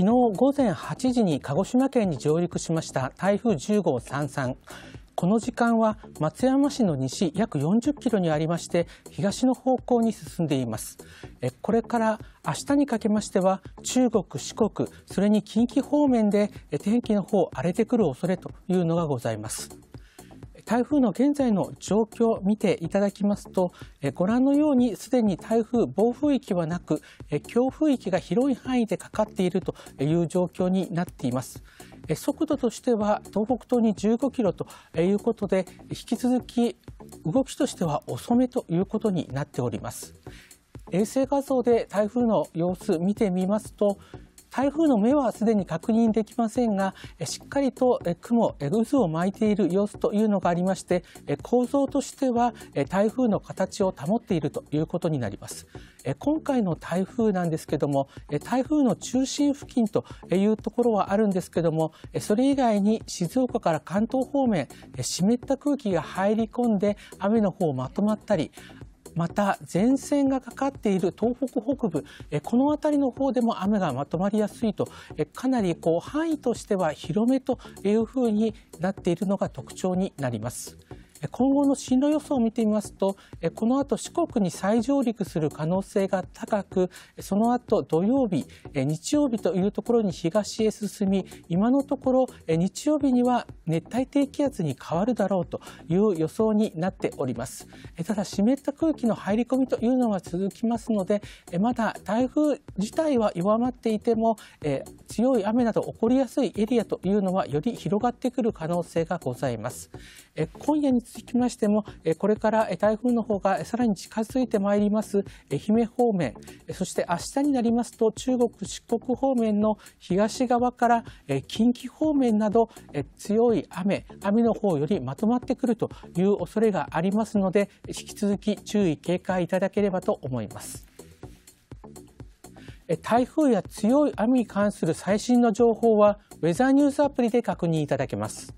昨日午前8時に鹿児島県に上陸しました台風10号33この時間は松山市の西約40キロにありまして東の方向に進んでいますこれから明日にかけましては中国四国それに近畿方面で天気の方荒れてくる恐れというのがございます台風の現在の状況を見ていただきますと、えご覧のようにすでに台風暴風域はなく、え強風域が広い範囲でかかっているという状況になっています。え速度としては東北東に15キロということで引き続き動きとしては遅めということになっております。衛星画像で台風の様子を見てみますと台風の目はすでに確認できませんが、しっかりと雲、渦を巻いている様子というのがありまして、構造としては台風の形を保っているということになります。今回の台風なんですけども、台風の中心付近というところはあるんですけども、それ以外に静岡から関東方面、湿った空気が入り込んで雨の方をまとまったり、また前線がかかっている東北北部この辺りの方でも雨がまとまりやすいとかなりこう範囲としては広めというふうになっているのが特徴になります。今後の進路予想を見てみますと、この後四国に再上陸する可能性が高く、その後土曜日、日曜日というところに東へ進み、今のところ日曜日には熱帯低気圧に変わるだろうという予想になっております。ただ湿った空気の入り込みというのは続きますので、まだ台風自体は弱まっていても、強い雨など起こりやすいエリアというのはより広がってくる可能性がございます。今夜につきましても、これから台風の方がさらに近づいてまいります愛媛方面、そして明日になりますと中国、四国方面の東側から近畿方面など強い雨、雨の方よりまとまってくるという恐れがありますので、引き続き注意、警戒いただければと思います。台風や強い雨に関する最新の情報は、ウェザーニュースアプリで確認いただけます。